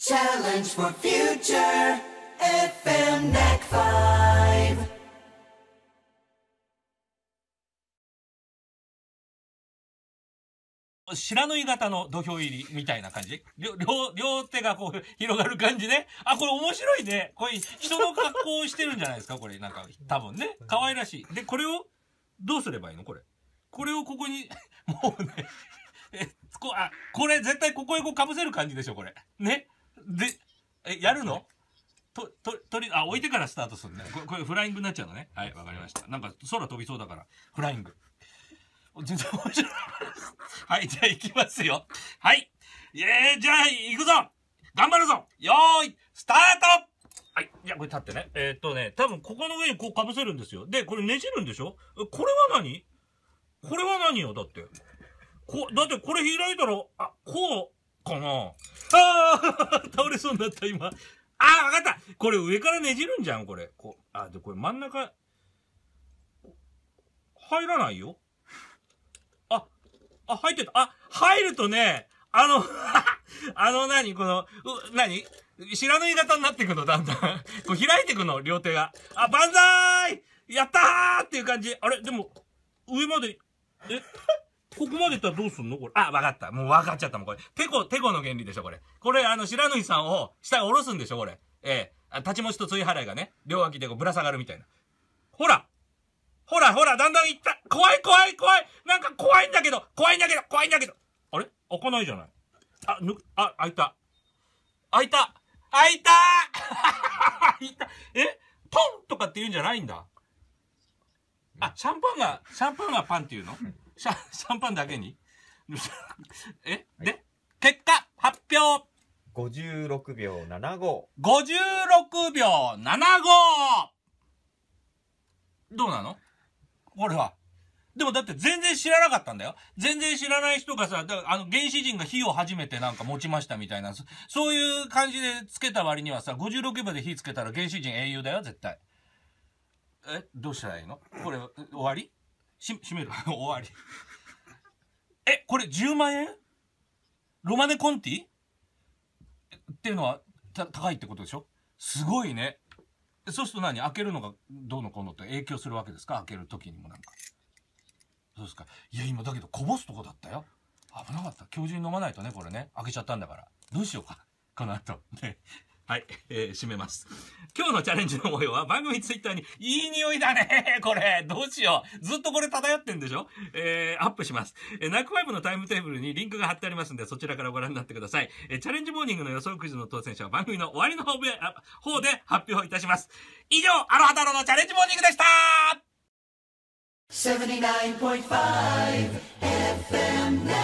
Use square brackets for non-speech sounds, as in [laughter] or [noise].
Challenge for Future FM NAC 5白縫い型の土俵入りみたいな感じ両、両手がこう広がる感じね。あ、これ面白いね。これ人の格好をしてるんじゃないですかこれなんか多分ね。可愛らしい。で、これをどうすればいいのこれ。これをここに、もうね、え、こ、あ、これ絶対ここへこう被せる感じでしょこれ。ね。で、え、やるの、と、と、とり、あ、置いてからスタートするね。これ、これフライングになっちゃうのね。はい、わかりました。なんか空飛びそうだから、フライング。全然面白い。はい、じゃあ行きますよ。はい。えー、じゃあ行くぞ頑張るぞよーい、スタートはい。ゃや、これ立ってね。えー、っとね、多分ここの上にこう被せるんですよ。で、これねじるんでしょこれは何これは何よだって。こ、だってこれ開いたら、あ、こう、かなあ [laughs] 倒れそうになった、今。あー、わかったこれ上からねじるんじゃん、これ。こう、あ、で、これ真ん中、入らないよ。あ、あ、入ってた。あ、入るとね、あの [laughs] あの何、この、う、何知らぬ言い方になっていくの、だんだんこう開いていくの、両手が。あ、万歳やったーっていう感じ。あれ、でも、上まで、えここまでいったらどうすんのこれ。あ、わかった。もうわかっちゃったもん、これ。てこ、てこの原理でしょ、これ。これ、あの、白縫さんを下に下ろすんでしょ、これ。ええー、立ち持ちとつい払いがね、両脇でこうぶら下がるみたいな。ほらほらほら、だんだんいった怖い怖い怖いなんか怖いんだけど怖いんだけど怖いんだけどあれ開かないじゃないあ、ぬ、あ、開いた。開いた開いた [laughs] 開いたえポンとかって言うんじゃないんだあ、シャンパンが、シャンパンがパンって言うのシャシャンパンだけに [laughs] え、はい、で、結果、発表56秒75。56秒 75! どうなのこれは。でもだって全然知らなかったんだよ。全然知らない人がさ、あの原始人が火を初めてなんか持ちましたみたいな、そういう感じでつけた割にはさ、56秒で火つけたら原始人英雄だよ、絶対。え、どうしたらいいのこれ、終わりし、閉める。[laughs] 終わり。え、これ10万円ロマネコンティっていうのはた高いってことでしょすごいね。そうすると何開けるのがどうのこうのって影響するわけですか開ける時にもなんか。そうですか。いや、今だけどこぼすとこだったよ。危なかった。今日中に飲まないとね、これね。開けちゃったんだから。どうしようか。この後。ね。はい。えー、閉めます。今日のチャレンジの模様は番組ツイッターに、いい匂いだねこれどうしようずっとこれ漂ってんでしょえー、アップします。えー、ナックファイブのタイムテーブルにリンクが貼ってありますんで、そちらからご覧になってください。えー、チャレンジモーニングの予想クイズの当選者は番組の終わりの方で、方で発表いたします。以上、アロハ太郎のチャレンジモーニングでした79.5 FM